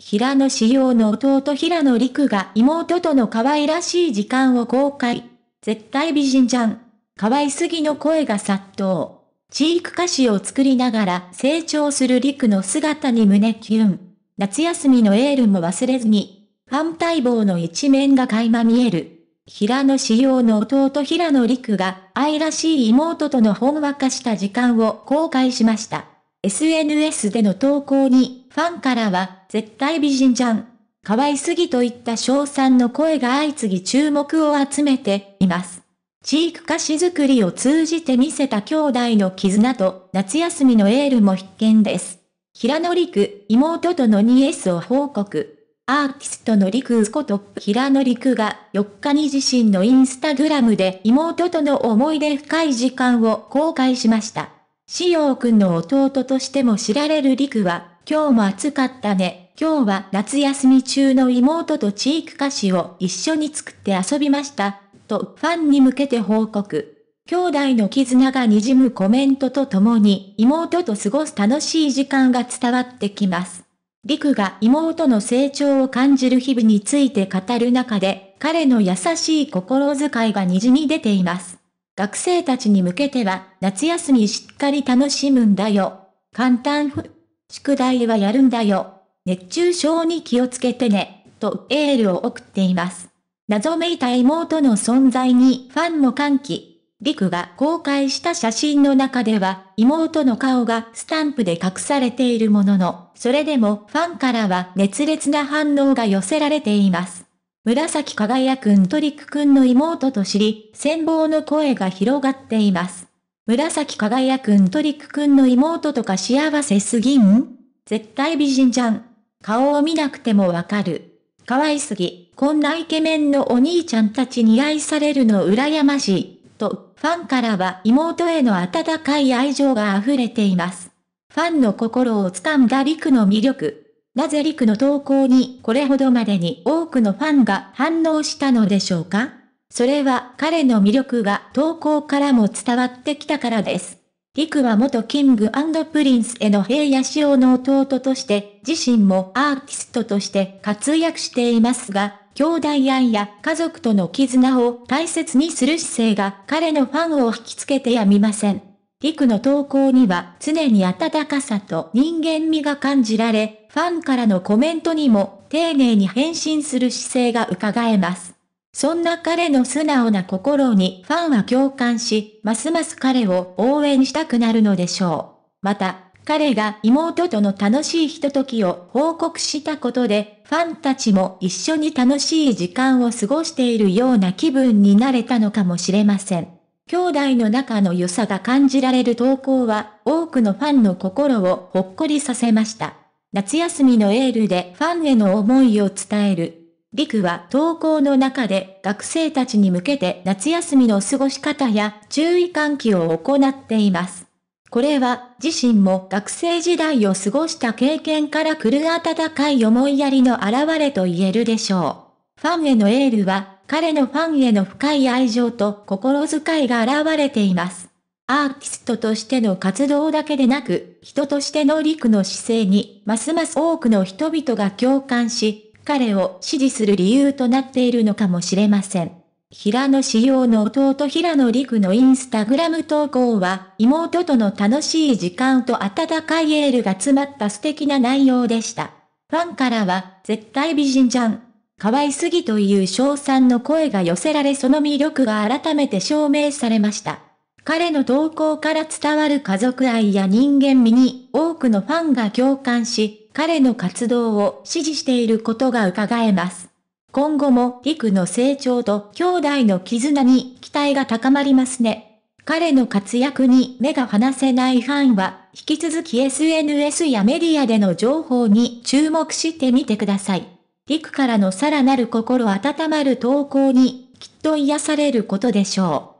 平野紫耀の弟平野陸が妹との可愛らしい時間を公開。絶対美人じゃん。可愛すぎの声が殺到。チーク歌詞を作りながら成長する陸の姿に胸キュン。夏休みのエールも忘れずに、ファン待望の一面が垣間見える。平野紫耀の弟平野陸が愛らしい妹とのほんわかした時間を公開しました。SNS での投稿に、ファンからは、絶対美人じゃん。可愛すぎといった賞賛の声が相次ぎ注目を集めています。チーク歌詞作りを通じて見せた兄弟の絆と夏休みのエールも必見です。平野陸、妹との 2S を報告。アーティストの陸ウこと平野陸が4日に自身のインスタグラムで妹との思い出深い時間を公開しました。しようくんの弟としても知られるりくは、今日も暑かったね。今日は夏休み中の妹とチーク歌詞を一緒に作って遊びました。と、ファンに向けて報告。兄弟の絆が滲むコメントとともに、妹と過ごす楽しい時間が伝わってきます。リクが妹の成長を感じる日々について語る中で、彼の優しい心遣いが滲み出ています。学生たちに向けては、夏休みしっかり楽しむんだよ。簡単ふ。宿題はやるんだよ。熱中症に気をつけてね。とエールを送っています。謎めいた妹の存在にファンも歓喜。リクが公開した写真の中では、妹の顔がスタンプで隠されているものの、それでもファンからは熱烈な反応が寄せられています。紫輝くんトリックくんの妹と知り、戦望の声が広がっています。紫輝くんトリックくんの妹とか幸せすぎん絶対美人じゃん。顔を見なくてもわかる。可愛すぎ。こんなイケメンのお兄ちゃんたちに愛されるの羨ましい。と、ファンからは妹への温かい愛情が溢れています。ファンの心をつかんだ陸の魅力。なぜリクの投稿にこれほどまでに多くのファンが反応したのでしょうかそれは彼の魅力が投稿からも伝わってきたからです。リクは元キングプリンスへの平野仕様の弟として、自身もアーティストとして活躍していますが、兄弟愛や家族との絆を大切にする姿勢が彼のファンを引きつけてやみません。リクの投稿には常に温かさと人間味が感じられ、ファンからのコメントにも丁寧に返信する姿勢が伺えます。そんな彼の素直な心にファンは共感し、ますます彼を応援したくなるのでしょう。また、彼が妹との楽しいひとときを報告したことで、ファンたちも一緒に楽しい時間を過ごしているような気分になれたのかもしれません。兄弟の仲の良さが感じられる投稿は、多くのファンの心をほっこりさせました。夏休みのエールでファンへの思いを伝える。リクは投稿の中で学生たちに向けて夏休みの過ごし方や注意喚起を行っています。これは自身も学生時代を過ごした経験から来る温かい思いやりの表れと言えるでしょう。ファンへのエールは彼のファンへの深い愛情と心遣いが現れています。アーティストとしての活動だけでなく、人としてのリクの姿勢に、ますます多くの人々が共感し、彼を支持する理由となっているのかもしれません。平野志耀の弟平野陸のインスタグラム投稿は、妹との楽しい時間と温かいエールが詰まった素敵な内容でした。ファンからは、絶対美人じゃん。可愛すぎという称賛の声が寄せられその魅力が改めて証明されました。彼の投稿から伝わる家族愛や人間味に多くのファンが共感し、彼の活動を支持していることが伺えます。今後もリクの成長と兄弟の絆に期待が高まりますね。彼の活躍に目が離せないファンは、引き続き SNS やメディアでの情報に注目してみてください。リクからのさらなる心温まる投稿に、きっと癒されることでしょう。